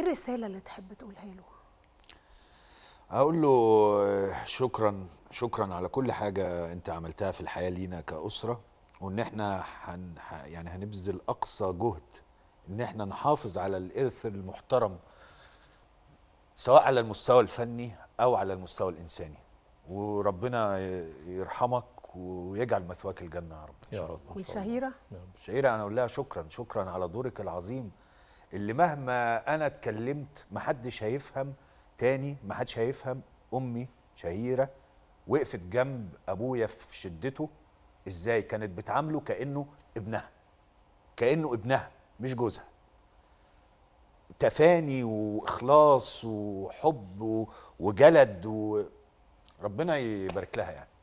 ايه الرساله اللي تحب تقولها له اقول له آه، شكرا شكرا على كل حاجه انت عملتها في الحياه لينا كاسره وان احنا هن يعني هنبذل اقصى جهد ان احنا نحافظ على الارث المحترم سواء على المستوى الفني او على المستوى الانساني وربنا يرحمك ويجعل مثواك الجنه يا رب يا رب والشهيره الشهيره انا اقول لها شكرا شكرا على دورك العظيم اللي مهما انا اتكلمت محدش هيفهم تاني محدش هيفهم امي شهيره وقفت جنب ابويا في شدته ازاي كانت بتعامله كانه ابنها كانه ابنها مش جوزها تفاني واخلاص وحب وجلد و... ربنا يبارك لها يعني